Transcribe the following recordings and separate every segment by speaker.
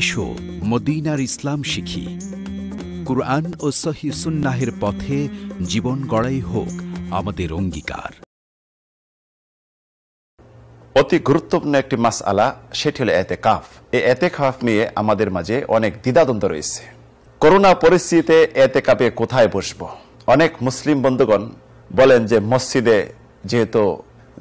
Speaker 1: এসো মদিনার ইসলাম শিখি কুরআন ও সহি সুন্নাহের পথে জীবন গড়াই হোক আমাদের অঙ্গীকার অতি গুরুত্বপূর্ণ একটি মাস আলা সেটি হল এতে কাফ এই এতে কাফ নিয়ে আমাদের মাঝে অনেক দ্বিধাদ্বন্দ্ব রয়েছে করোনা পরিস্থিতিতে এতে কাপে কোথায় বসব অনেক মুসলিম বন্ধুগণ বলেন যে মসজিদে যেহেতু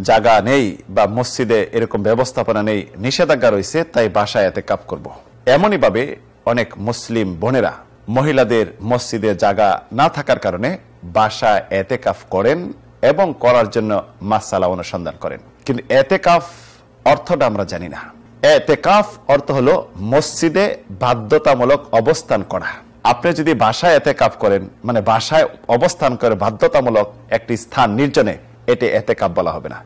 Speaker 1: জায়গা নেই বা মসজিদে এরকম ব্যবস্থাপনা নেই নিষেধাজ্ঞা রয়েছে তাই বাসায় এতে কাপ করবো এমনইভাবে অনেক মুসলিম বোনেরা মহিলাদের মসজিদে জায়গা না থাকার কারণে বাসা এতেকাফ করেন এবং করার জন্য মাসালা অনুসন্ধান করেন কিন্তু এতেকাফ অর্থটা আমরা জানি না এতেকাফ অর্থ হল মসজিদে বাধ্যতামূলক অবস্থান করা আপনি যদি বাসায় এতে কাপ করেন মানে বাসায় অবস্থান করে বাধ্যতামূলক একটি স্থান নির্জনে এটি এতে কাপ বলা হবে না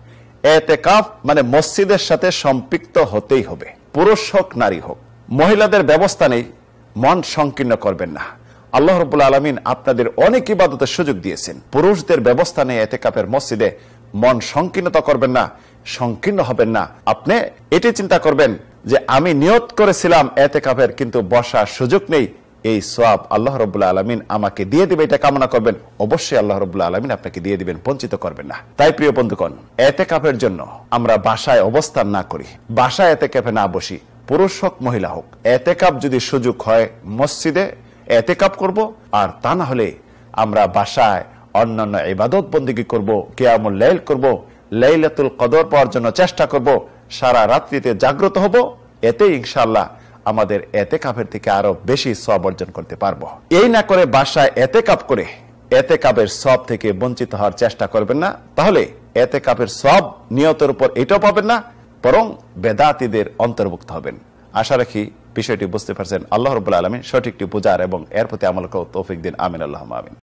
Speaker 1: এতে কাপ মানে মসজিদের সাথে সম্পৃক্ত হতেই হবে পুরুষ হোক নারী হোক মহিলাদের ব্যবস্থা নেই মন সংকীর্ণ করবেন না আল্লাহ রবুল আলমিন আপনাদের অনেক ইবাদতের সুযোগ দিয়েছেন পুরুষদের ব্যবস্থা নেই এতে কাপের মসজিদে মন সংকীর্ণতা করবেন না সংকীর্ণ হবেন না আপনি এটি চিন্তা করবেন যে আমি নিয়ত করেছিলাম এতে কাপের কিন্তু বসার সুযোগ নেই এই সব আল্লাহ রবুল্লা আলমিন আমাকে দিয়ে দিবে এটা কামনা করবেন অবশ্যই আল্লাহ রবুল্লা আলমিন আপনাকে দিয়ে দিবেন বঞ্চিত করবেন না তাই প্রিয় বন্ধুগণ এতে কাপের জন্য আমরা বাসায় অবস্থান না করি বাসায় এতে কাপে না বসি পুরুষ হোক মহিলা হোক এতে কাপ যদি সুযোগ হয় মসজিদে কাপ করব আর তা না হলে আমরা বাসায় অন্যান্য ইবাদত বন্দীকে করব কেয়ামুল লাইল করব লাইলাতুল কদর পাওয়ার জন্য চেষ্টা করব সারা রাত্রিতে জাগ্রত হব এতে ইনশাল্লাহ আমাদের এতে কাপের থেকে আরো বেশি সব অর্জন করতে পারবো এই না করে বাসায় এতে কাপ করে এতে কাপের সব থেকে বঞ্চিত হওয়ার চেষ্টা করবেন না তাহলে এতে কাপের সব নিয়তের উপর এটাও পাবেন না বরং বেদাতিদের অন্তর্ভুক্ত হবেন আশা রাখি বিষয়টি বুঝতে পারছেন আল্লাহ রবুল্লা আলমী সঠিকটি বোঝার এবং এর প্রতি আমলকেও তৌফিক দিন আমিন আল্লাহ আমিন